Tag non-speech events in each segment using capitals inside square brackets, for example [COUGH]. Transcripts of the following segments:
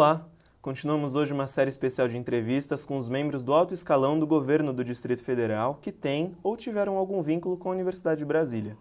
Olá! Continuamos hoje uma série especial de entrevistas com os membros do alto escalão do governo do Distrito Federal que têm ou tiveram algum vínculo com a Universidade de Brasília.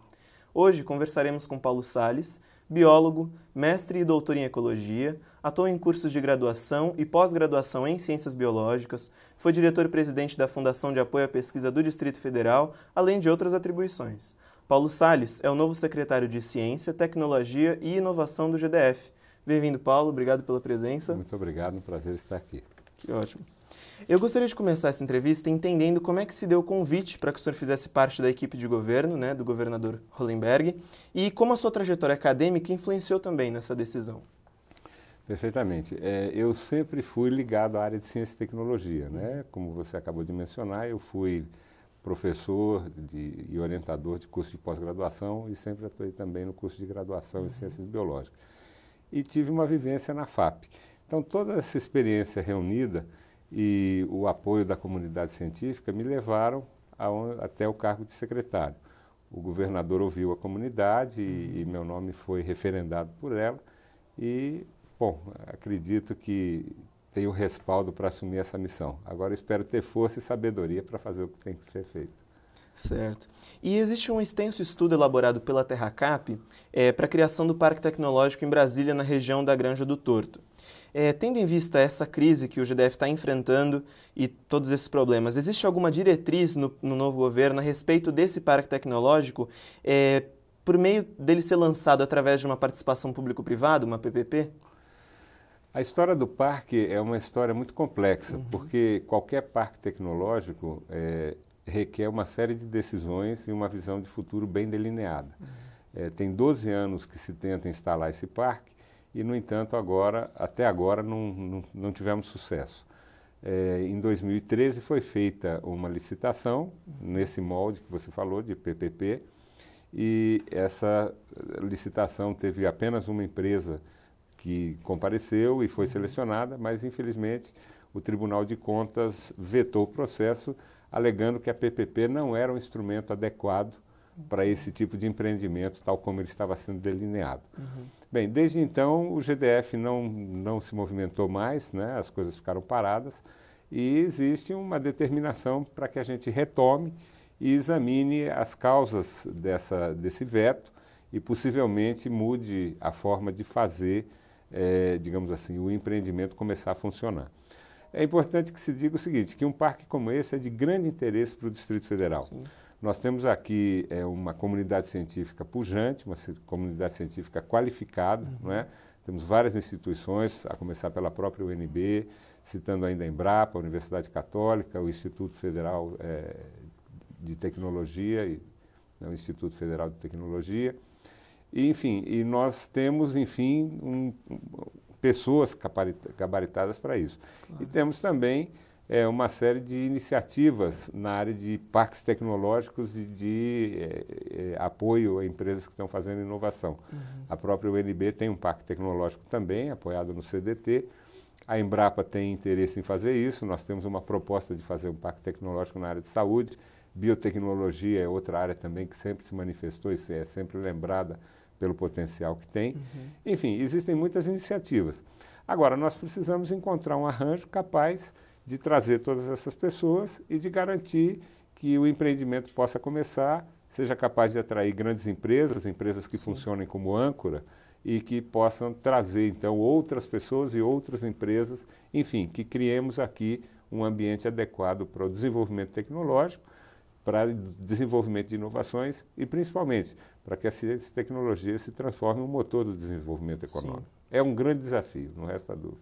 Hoje conversaremos com Paulo Sales, biólogo, mestre e doutor em ecologia, atuou em cursos de graduação e pós-graduação em ciências biológicas, foi diretor-presidente da Fundação de Apoio à Pesquisa do Distrito Federal, além de outras atribuições. Paulo Sales é o novo secretário de Ciência, Tecnologia e Inovação do GDF Bem-vindo, Paulo. Obrigado pela presença. Muito obrigado, um prazer estar aqui. Que ótimo. Eu gostaria de começar essa entrevista entendendo como é que se deu o convite para que o senhor fizesse parte da equipe de governo, né, do governador Hollenberg, e como a sua trajetória acadêmica influenciou também nessa decisão. Perfeitamente. É, eu sempre fui ligado à área de ciência e tecnologia, né? Como você acabou de mencionar, eu fui professor de, e orientador de curso de pós-graduação e sempre atuei também no curso de graduação em uhum. ciências biológicas e tive uma vivência na FAP. Então, toda essa experiência reunida e o apoio da comunidade científica me levaram a, até o cargo de secretário. O governador ouviu a comunidade e, uhum. e meu nome foi referendado por ela e, bom, acredito que tenho respaldo para assumir essa missão. Agora espero ter força e sabedoria para fazer o que tem que ser feito. Certo. E existe um extenso estudo elaborado pela Terracap é, eh, para a criação do Parque Tecnológico em Brasília, na região da Granja do Torto. É, tendo em vista essa crise que o GDF está enfrentando e todos esses problemas, existe alguma diretriz no, no novo governo a respeito desse parque tecnológico é, por meio dele ser lançado através de uma participação público-privada, uma PPP? A história do parque é uma história muito complexa, uhum. porque qualquer parque tecnológico requer uma série de decisões e uma visão de futuro bem delineada. Uhum. É, tem 12 anos que se tenta instalar esse parque e, no entanto, agora, até agora não, não, não tivemos sucesso. É, em 2013 foi feita uma licitação nesse molde que você falou de PPP e essa licitação teve apenas uma empresa que compareceu e foi uhum. selecionada, mas infelizmente o Tribunal de Contas vetou o processo, alegando que a PPP não era um instrumento adequado para esse tipo de empreendimento, tal como ele estava sendo delineado. Uhum. Bem, desde então o GDF não, não se movimentou mais, né? as coisas ficaram paradas, e existe uma determinação para que a gente retome e examine as causas dessa, desse veto e possivelmente mude a forma de fazer, eh, digamos assim, o empreendimento começar a funcionar. É importante que se diga o seguinte, que um parque como esse é de grande interesse para o Distrito Federal. Sim. Nós temos aqui é, uma comunidade científica pujante, uma comunidade científica qualificada, uhum. não é? Temos várias instituições, a começar pela própria UNB, citando ainda a Embrapa, a Universidade Católica, o Instituto Federal é, de Tecnologia, e, né, o Instituto Federal de Tecnologia. E, enfim, e nós temos, enfim, um pessoas gabaritadas para isso. Claro. E temos também é, uma série de iniciativas na área de parques tecnológicos e de é, é, apoio a empresas que estão fazendo inovação. Uhum. A própria UNB tem um parque tecnológico também, apoiado no CDT. A Embrapa tem interesse em fazer isso. Nós temos uma proposta de fazer um parque tecnológico na área de saúde. Biotecnologia é outra área também que sempre se manifestou e é sempre lembrada pelo potencial que tem. Uhum. Enfim, existem muitas iniciativas. Agora, nós precisamos encontrar um arranjo capaz de trazer todas essas pessoas e de garantir que o empreendimento possa começar, seja capaz de atrair grandes empresas, empresas que Sim. funcionem como âncora e que possam trazer então outras pessoas e outras empresas, enfim, que criemos aqui um ambiente adequado para o desenvolvimento tecnológico para desenvolvimento de inovações e, principalmente, para que a ciência e tecnologia se transformem no motor do desenvolvimento econômico. Sim. É um grande desafio, não resta dúvida.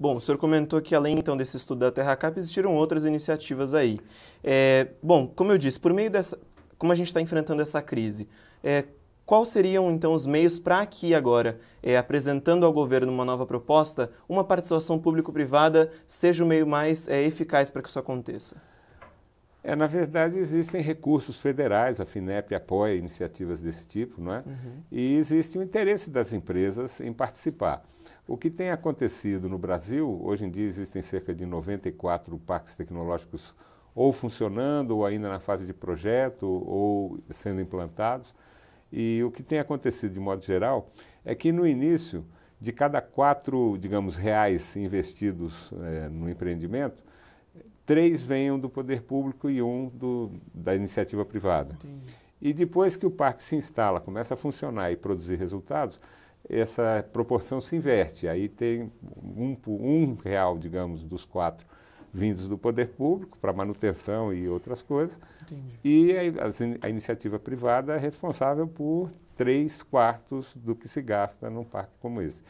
Bom, o senhor comentou que além então desse estudo da Terra Cap, existiram outras iniciativas aí. É, bom, como eu disse, por meio dessa, como a gente está enfrentando essa crise, é, Quais seriam então os meios para que agora, é, apresentando ao governo uma nova proposta, uma participação público-privada seja o meio mais é, eficaz para que isso aconteça? É, na verdade, existem recursos federais, a FINEP apoia iniciativas desse tipo, não é? Uhum. E existe o interesse das empresas em participar. O que tem acontecido no Brasil, hoje em dia existem cerca de 94 parques tecnológicos ou funcionando, ou ainda na fase de projeto, ou sendo implantados. E o que tem acontecido de modo geral é que no início, de cada quatro, digamos, reais investidos é, no empreendimento, três venham do poder público e um do, da iniciativa privada. Entendi. E depois que o parque se instala, começa a funcionar e produzir resultados, essa proporção se inverte. Aí tem um, um real, digamos, dos quatro vindos do poder público para manutenção e outras coisas. Entendi. E a, a, iniciativa privada é responsável por três quartos do que se gasta num parque como esse.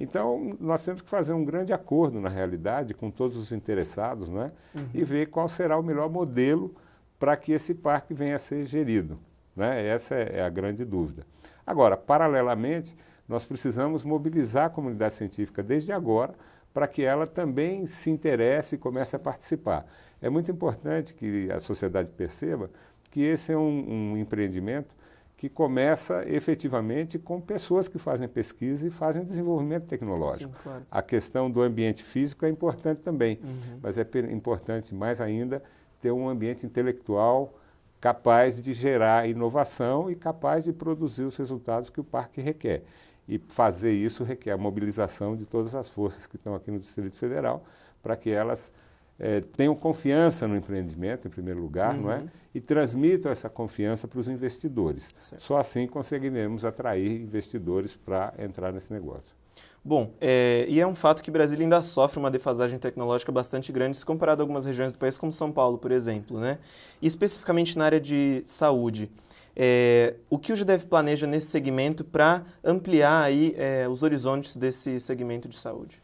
Então, nós temos que fazer um grande acordo, na realidade, com todos os interessados né? Uhum. e ver qual será o melhor modelo para que esse parque venha a ser gerido. Né? Essa é, é a grande dúvida. Agora, paralelamente, nós precisamos mobilizar a comunidade científica desde agora para que ela também se interesse e comece a participar. É muito importante que a sociedade perceba que esse é um, um empreendimento que começa efetivamente com pessoas que fazem pesquisa e fazem desenvolvimento tecnológico. Sim, claro. A questão do ambiente físico é importante também, uhum. mas é importante mais ainda ter um ambiente intelectual capaz de gerar inovação e capaz de produzir os resultados que o parque requer. E fazer isso requer a mobilização de todas as forças que estão aqui no Distrito Federal para que elas eh, tenham confiança no empreendimento, em primeiro lugar, uhum. não é? Uhum. e transmitam essa confiança para os investidores. Certo. Só assim conseguiremos atrair investidores para entrar nesse negócio. Bom, é, e é um fato que o Brasil ainda sofre uma defasagem tecnológica bastante grande se comparado a algumas regiões do país, como São Paulo, por exemplo, né? E especificamente na área de saúde. É, o que o GDEV planeja nesse segmento para ampliar aí, é, os horizontes desse segmento de saúde?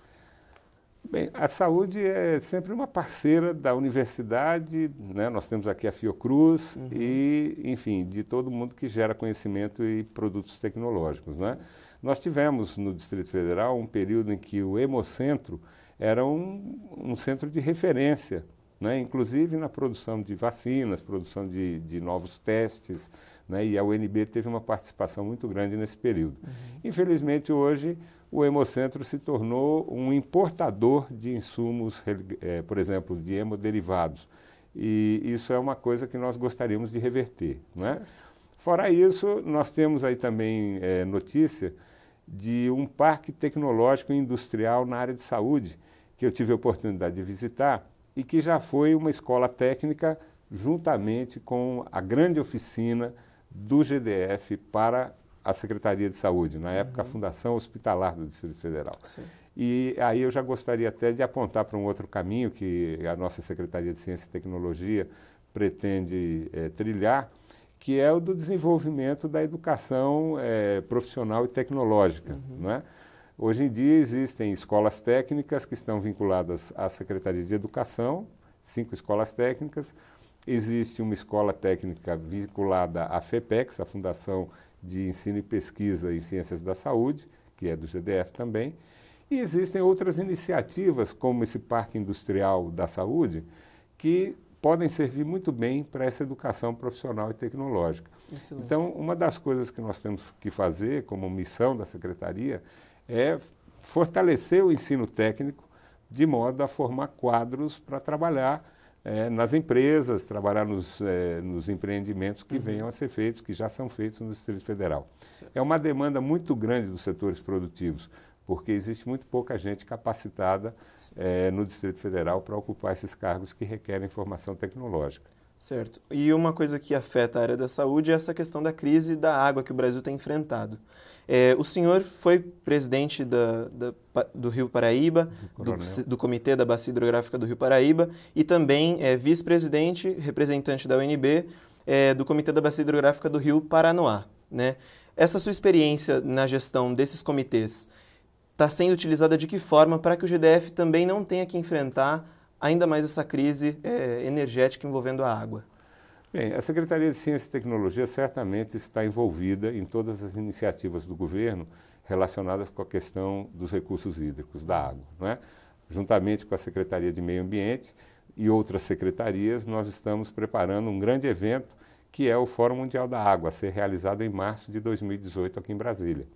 Bem, a saúde é sempre uma parceira da universidade, né? nós temos aqui a Fiocruz uhum. e, enfim, de todo mundo que gera conhecimento e produtos tecnológicos. Né? Nós tivemos no Distrito Federal um período em que o Hemocentro era um, um centro de referência né, inclusive na produção de vacinas, produção de, de novos testes, né, e a UNB teve uma participação muito grande nesse período. Uhum. Infelizmente, hoje, o Hemocentro se tornou um importador de insumos, é, por exemplo, de hemoderivados, e isso é uma coisa que nós gostaríamos de reverter. Né? Fora isso, nós temos aí também é, notícia de um parque tecnológico industrial na área de saúde, que eu tive a oportunidade de visitar, e que já foi uma escola técnica juntamente com a grande oficina do GDF para a Secretaria de Saúde, na época uhum. a Fundação Hospitalar do Distrito Federal. Sim. E aí eu já gostaria até de apontar para um outro caminho que a nossa Secretaria de Ciência e Tecnologia pretende é, trilhar, que é o do desenvolvimento da educação é, profissional e tecnológica. Uhum. Não é? Hoje em dia existem escolas técnicas que estão vinculadas à Secretaria de Educação, cinco escolas técnicas. Existe uma escola técnica vinculada à FEPEX, a Fundação de Ensino e Pesquisa em Ciências da Saúde, que é do GDF também. E existem outras iniciativas, como esse Parque Industrial da Saúde, que podem servir muito bem para essa educação profissional e tecnológica. Excelente. Então, uma das coisas que nós temos que fazer como missão da secretaria é fortalecer o ensino técnico de modo a formar quadros para trabalhar é, nas empresas, trabalhar nos, é, nos empreendimentos que uhum. venham a ser feitos, que já são feitos no Distrito Federal. Certo. É uma demanda muito grande dos setores produtivos, porque existe muito pouca gente capacitada é, no Distrito Federal para ocupar esses cargos que requerem formação tecnológica. Certo. E uma coisa que afeta a área da saúde é essa questão da crise da água que o Brasil tem enfrentado. É, o senhor foi presidente da, da, do Rio Paraíba, do, do, do, Comitê da Bacia Hidrográfica do Rio Paraíba, e também é vice-presidente, representante da UNB, é, do Comitê da Bacia Hidrográfica do Rio Paranoá. Né? Essa sua experiência na gestão desses comitês está sendo utilizada de que forma para que o GDF também não tenha que enfrentar ainda mais essa crise é, energética envolvendo a água? Bem, a Secretaria de Ciência e Tecnologia certamente está envolvida em todas as iniciativas do governo relacionadas com a questão dos recursos hídricos, da água. Não é? Juntamente com a Secretaria de Meio Ambiente e outras secretarias, nós estamos preparando um grande evento que é o Fórum Mundial da Água, a ser realizado em março de 2018 aqui em Brasília.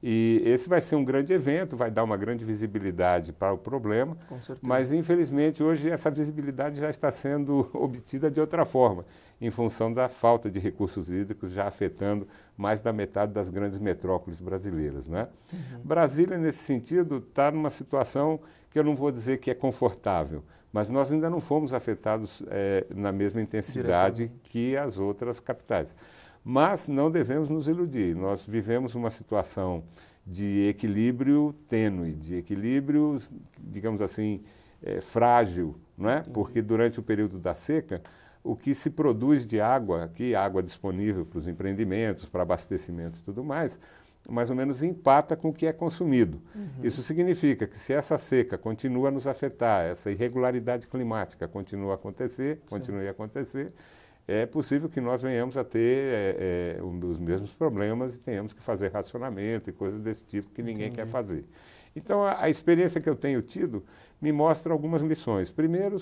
E esse vai ser um grande evento, vai dar uma grande visibilidade para o problema, mas infelizmente hoje essa visibilidade já está sendo [LAUGHS] obtida de outra forma, em função da falta de recursos hídricos já afetando mais da metade das grandes metrópoles brasileiras. Né? Uhum. Brasília, nesse sentido, está numa situação que eu não vou dizer que é confortável, mas nós ainda não fomos afetados é, na mesma intensidade que as outras capitais. Mas não devemos nos iludir, nós vivemos uma situação de equilíbrio tênue, de equilíbrio, digamos assim, é, frágil, não é? porque durante o período da seca, o que se produz de água aqui, água disponível para os empreendimentos, para abastecimento e tudo mais, mais ou menos empata com o que é consumido. Uhum. Isso significa que se essa seca continua a nos afetar, essa irregularidade climática continua a acontecer, Sim. continue a acontecer, é possível que nós venhamos a ter é, é, mesmos problemas e tenhamos que fazer racionamento e coisas desse tipo que ninguém Entendi. quer fazer. Então, a, a, experiência que eu tenho tido me mostra algumas lições. Primeiro,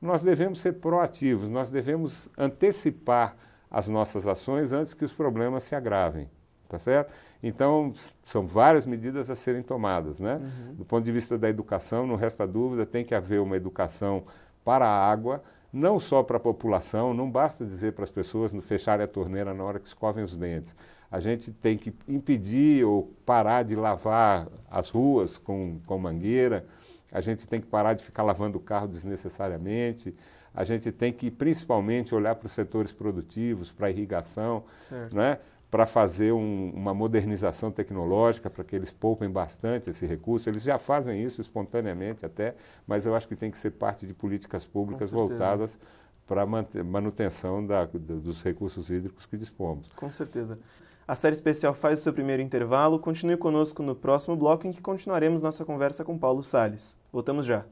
nós devemos ser proativos, nós devemos antecipar as nossas ações antes que os problemas se agravem, tá certo? Então, são várias medidas a serem tomadas, né? Uhum. Do ponto de vista da educação, não resta dúvida, tem que haver uma educação para a água, não só para a população, não basta dizer para as pessoas fecharem a torneira na hora que escovem os dentes. A gente tem que impedir ou parar de lavar as ruas com, com mangueira, a gente tem que parar de ficar lavando o carro desnecessariamente, a gente tem que principalmente olhar para os setores produtivos, para a irrigação, certo. né? para fazer um, uma modernização tecnológica, para que eles poupem bastante esse recurso. Eles já fazem isso espontaneamente até, mas eu acho que tem que ser parte de políticas públicas voltadas para a manutenção da, dos recursos hídricos que dispomos. Com certeza. A série especial faz o seu primeiro intervalo. Continue conosco no próximo bloco em que continuaremos nossa conversa com Paulo Sales. Voltamos já.